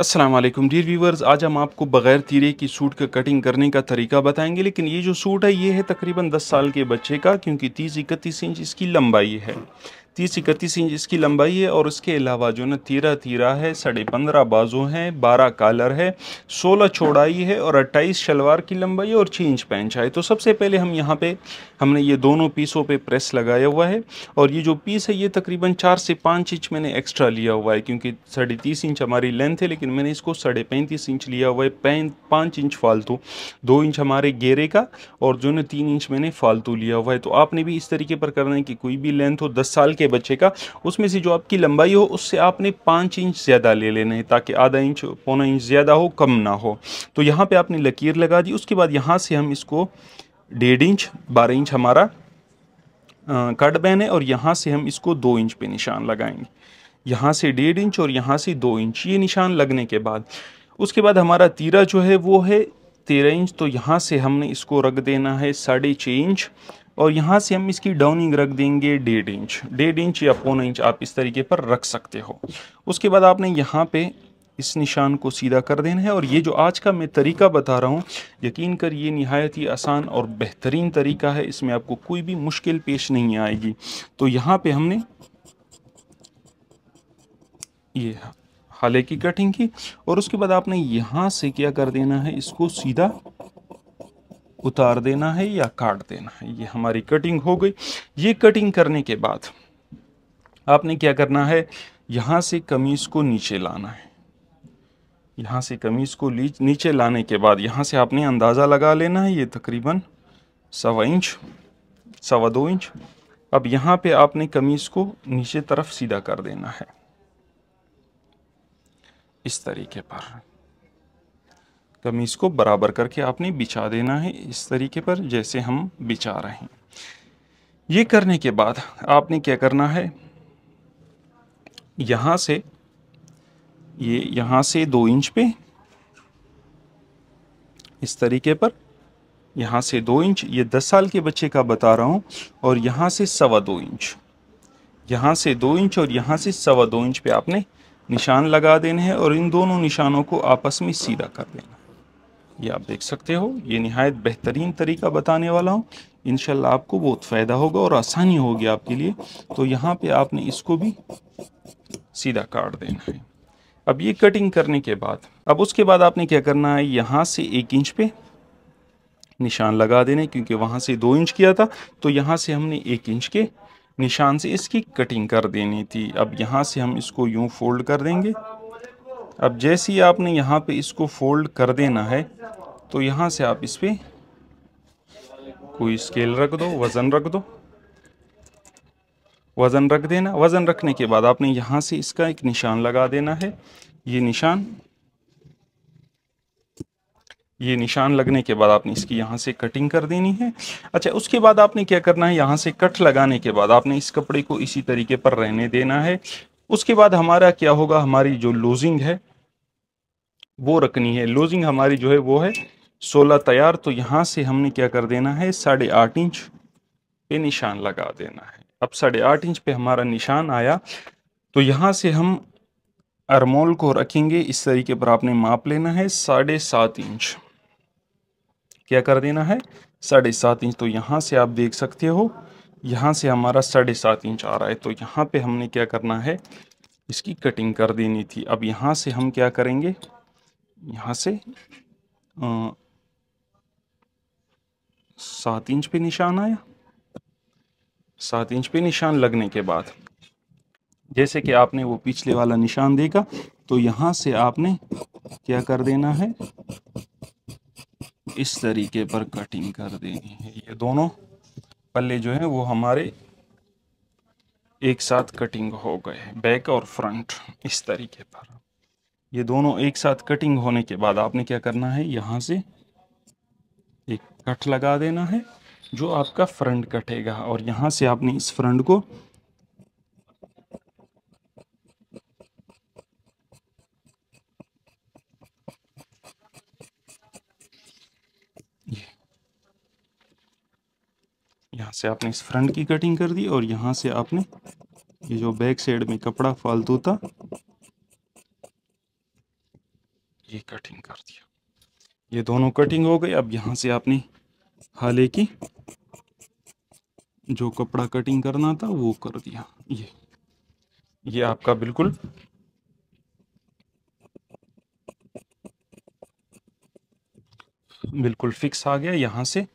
Aslam dear viewers आज हम आपको बग़ैर तीरे की सूट का कटिंग करने का तरीका बताएंगे लेकिन ये जो सूट है ये है तकरीबन 10 साल के बच्चे का क्योंकि 30 इकतीस इंच इसकी लंबाई है तीस इकतीस इंच इसकी लंबाई है और इसके अलावा जो ना तीरा तीरा है साढ़े पंद्रह बाजू हैं बारह कालर है सोलह चौड़ाई है और अट्ठाईस शलवार की लंबाई और छः इंच पैंच है तो सबसे पहले हम यहाँ पे हमने ये दोनों पीसों पे प्रेस लगाया हुआ है और ये जो पीस है ये तकरीबन चार से पाँच इंच मैंने एक्स्ट्रा लिया हुआ है क्योंकि साढ़े तीस इंच हमारी लेंथ है लेकिन मैंने इसको साढ़े पैंतीस इंच लिया हुआ है पैं पाँच इंच फालतू दो इंच हमारे गेरे का और जो ना तीन इंच मैंने फालतू लिया हुआ है तो आपने भी इस तरीके पर करना है कि कोई भी लेंथ हो दस साल के बच्चे का उसमें से जो आपकी लंबाई हो उससे आपने पाँच इंच ज़्यादा ले लेना है ताकि आधा इंच पौना इंच ज़्यादा हो कम ना हो तो यहाँ पर आपने लकीर लगा दी उसके बाद यहाँ से हम इसको डेढ़ इंच बारह इंच हमारा कट बैन है और यहाँ से हम इसको दो इंच पे निशान लगाएंगे यहाँ से डेढ़ इंच और यहाँ से दो इंच ये निशान लगने के बाद उसके बाद हमारा तीरा जो है वो है तेरह इंच तो यहाँ से हमने इसको रख देना है साढ़े छः इंच और यहाँ से हम इसकी डाउनिंग रख देंगे डेढ़ इंच डेढ़ इंच या पौना इंच आप इस तरीके पर रख सकते हो उसके बाद आपने यहाँ पे इस निशान को सीधा कर देना है और ये जो आज का मैं तरीका बता रहा हूँ यकीन कर ये नहायत ही आसान और बेहतरीन तरीका है इसमें आपको कोई भी मुश्किल पेश नहीं आएगी तो यहाँ पर हमने ये हाले की कटिंग की और उसके बाद आपने यहाँ से क्या कर देना है इसको सीधा उतार देना है या काट देना है ये हमारी कटिंग हो गई ये कटिंग करने के बाद आपने क्या करना है यहाँ से कमीज़ को नीचे लाना है यहाँ से कमीज़ को नीचे लाने के बाद यहाँ से आपने अंदाज़ा लगा लेना है ये तकरीबन सवा इंच सवा दो इंच अब यहाँ पे आपने कमीज़ को नीचे तरफ सीधा कर देना है इस तरीके पर कमीज़ को बराबर करके आपने बिछा देना है इस तरीके पर जैसे हम बिछा रहे हैं ये करने के बाद आपने क्या करना है यहाँ से ये यहाँ से दो इंच पे इस तरीके पर यहाँ से दो इंच ये दस साल के बच्चे का बता रहा हूँ और यहाँ से सवा दो इंच यहाँ से दो इंच और यहाँ से सवा दो इंच पे आपने निशान लगा देने हैं और इन दोनों निशानों को आपस में सीधा कर देना ये आप देख सकते हो ये नहायत बेहतरीन तरीका बताने वाला हूँ इन आपको बहुत फ़ायदा होगा और आसानी होगी आपके लिए तो यहाँ पे आपने इसको भी सीधा काट देना है अब ये कटिंग करने के बाद अब उसके बाद आपने क्या करना है यहाँ से एक इंच पे निशान लगा देने क्योंकि वहाँ से दो इंच किया था तो यहाँ से हमने एक इंच के निशान से इसकी कटिंग कर देनी थी अब यहाँ से हम इसको यूँ फोल्ड कर देंगे अब जैसे ही आपने यहाँ पे इसको फोल्ड कर देना है तो यहाँ से आप इस पर कोई स्केल रख दो वज़न रख दो वज़न रख देना वज़न रखने के बाद आपने यहाँ से इसका एक निशान लगा देना है ये निशान ये निशान लगने के बाद आपने इसकी यहाँ से कटिंग कर देनी है अच्छा उसके बाद आपने क्या करना है यहाँ से कट लगाने के बाद आपने इस कपड़े को इसी तरीके पर रहने देना है उसके बाद हमारा क्या होगा हमारी जो लूजिंग है वो रखनी है लूजिंग हमारी जो है वो है सोलह तैयार तो यहाँ से हमने क्या कर देना है साढ़े आठ इंच पे निशान लगा देना है अब साढ़े आठ इंच पे हमारा निशान आया तो यहाँ से हम अरमोल को रखेंगे इस तरीके पर आपने माप लेना है साढ़े सात इंच क्या कर देना है साढ़े सात इंच तो यहाँ से आप देख सकते हो यहाँ से हमारा साढ़े सात इंच आ रहा है तो यहाँ पे हमने क्या करना है इसकी कटिंग कर देनी थी अब यहाँ से हम क्या करेंगे यहाँ से सात इंच पे निशान आया सात इंच पे निशान लगने के बाद जैसे कि आपने वो पिछले वाला निशान देखा तो यहाँ से आपने क्या कर देना है इस तरीके पर कटिंग कर देनी है ये दोनों पल्ले जो है वो हमारे एक साथ कटिंग हो गए बैक और फ्रंट इस तरीके पर ये दोनों एक साथ कटिंग होने के बाद आपने क्या करना है यहाँ से एक कट लगा देना है जो आपका फ्रंट कटेगा और यहाँ से आपने इस फ्रंट को यहाँ से आपने इस फ्रंट की कटिंग कर दी और यहाँ से आपने ये जो बैक साइड में कपड़ा फालतू था ये कटिंग कर दिया ये दोनों कटिंग हो गई अब यहाँ से आपने हाले की जो कपड़ा कटिंग करना था वो कर दिया ये ये आपका बिल्कुल बिल्कुल फिक्स आ गया यहाँ से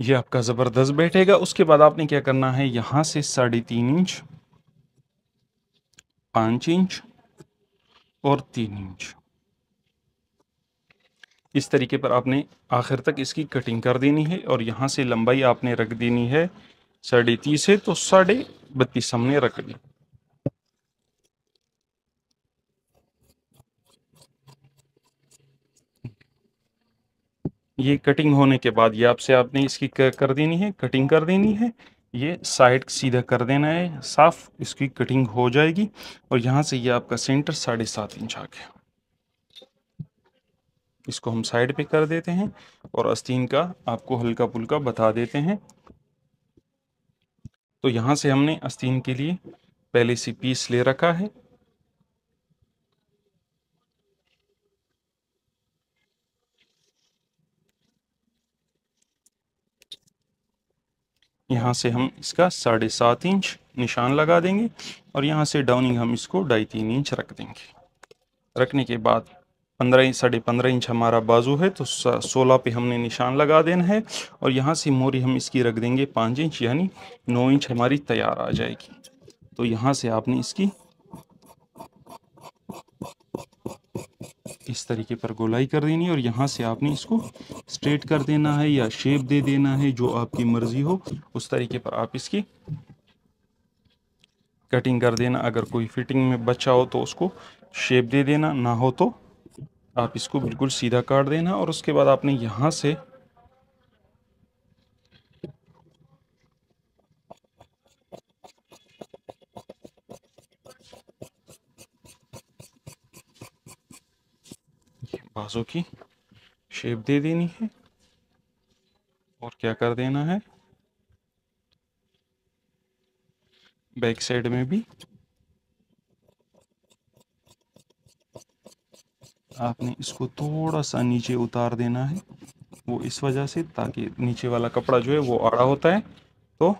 ये आपका ज़बरदस्त बैठेगा उसके बाद आपने क्या करना है यहाँ से साढ़े तीन इंच पाँच इंच और तीन इंच इस तरीके पर आपने आखिर तक इसकी कटिंग कर देनी है और यहाँ से लंबाई आपने रख देनी है साढ़े तीस है तो साढ़े बत्तीस हमने रख ली ये कटिंग होने के बाद ये आपसे आपने इसकी कर देनी है कटिंग कर देनी है ये साइड सीधा कर देना है साफ इसकी कटिंग हो जाएगी और यहाँ से ये आपका सेंटर साढ़े सात इंच आ गया इसको हम साइड पे कर देते हैं और आस्तीन का आपको हल्का पुल्का बता देते हैं तो यहाँ से हमने आस्तीन के लिए पहले से पीस ले रखा है यहाँ से हम इसका साढ़े सात इंच निशान लगा देंगे और यहाँ से डाउनिंग हम इसको ढाई तीन इंच रख देंगे रखने के बाद पंद्रह साढ़े पंद्रह इंच हमारा बाजू है तो सोलह पे हमने निशान लगा देना है और यहाँ से मोरी हम इसकी रख देंगे पाँच इंच यानी नौ इंच हमारी तैयार आ जाएगी तो यहाँ से आपने इसकी इस तरीके पर गोलाई कर देनी और यहाँ से आपने इसको स्ट्रेट कर देना है या शेप दे देना है जो आपकी मर्ज़ी हो उस तरीके पर आप इसकी कटिंग कर देना अगर कोई फिटिंग में बचा हो तो उसको शेप दे देना ना हो तो आप इसको बिल्कुल सीधा काट देना और उसके बाद आपने यहाँ से बाजू की शेप दे देनी है और क्या कर देना है बैक साइड में भी आपने इसको थोड़ा सा नीचे उतार देना है वो इस वजह से ताकि नीचे वाला कपड़ा जो है वो आड़ा होता है तो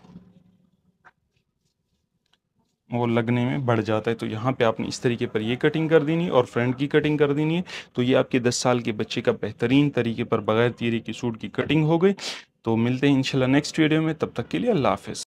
वो लगने में बढ़ जाता है तो यहाँ पे आपने इस तरीके पर ये कटिंग कर देनी है और फ्रंट की कटिंग कर देनी है तो ये आपके 10 साल के बच्चे का बेहतरीन तरीके पर बगैर तीरे की सूट की कटिंग हो गई तो मिलते हैं इंशाल्लाह नेक्स्ट वीडियो में तब तक के लिए अल्लाह हाफिज़